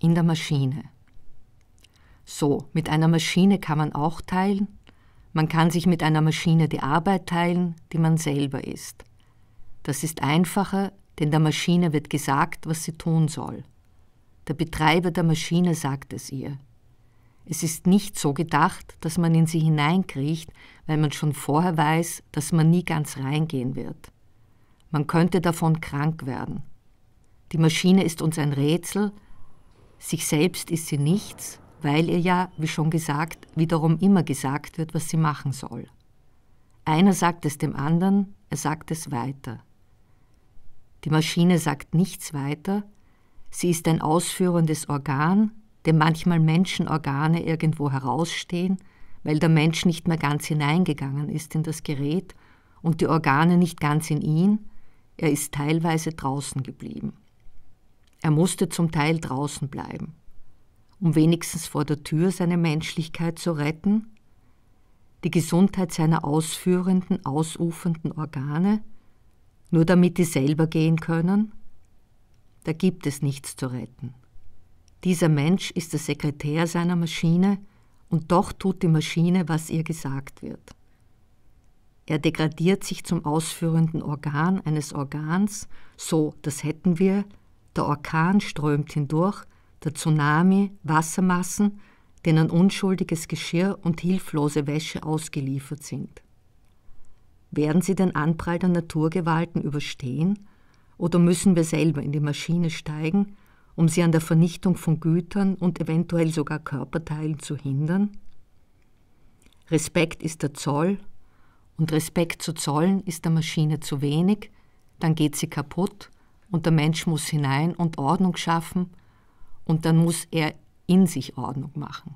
in der Maschine. So, mit einer Maschine kann man auch teilen. Man kann sich mit einer Maschine die Arbeit teilen, die man selber ist. Das ist einfacher, denn der Maschine wird gesagt, was sie tun soll. Der Betreiber der Maschine sagt es ihr. Es ist nicht so gedacht, dass man in sie hineinkriecht, weil man schon vorher weiß, dass man nie ganz reingehen wird. Man könnte davon krank werden. Die Maschine ist uns ein Rätsel, sich selbst ist sie nichts, weil ihr ja, wie schon gesagt, wiederum immer gesagt wird, was sie machen soll. Einer sagt es dem anderen, er sagt es weiter. Die Maschine sagt nichts weiter, sie ist ein ausführendes Organ, dem manchmal Menschenorgane irgendwo herausstehen, weil der Mensch nicht mehr ganz hineingegangen ist in das Gerät und die Organe nicht ganz in ihn, er ist teilweise draußen geblieben. Er musste zum Teil draußen bleiben, um wenigstens vor der Tür seine Menschlichkeit zu retten, die Gesundheit seiner ausführenden, ausufernden Organe, nur damit die selber gehen können? Da gibt es nichts zu retten. Dieser Mensch ist der Sekretär seiner Maschine und doch tut die Maschine, was ihr gesagt wird. Er degradiert sich zum ausführenden Organ eines Organs, so das hätten wir, der Orkan strömt hindurch, der Tsunami Wassermassen, denen unschuldiges Geschirr und hilflose Wäsche ausgeliefert sind. Werden sie den Anprall der Naturgewalten überstehen oder müssen wir selber in die Maschine steigen, um sie an der Vernichtung von Gütern und eventuell sogar Körperteilen zu hindern? Respekt ist der Zoll und Respekt zu zollen ist der Maschine zu wenig, dann geht sie kaputt und der Mensch muss hinein und Ordnung schaffen und dann muss er in sich Ordnung machen.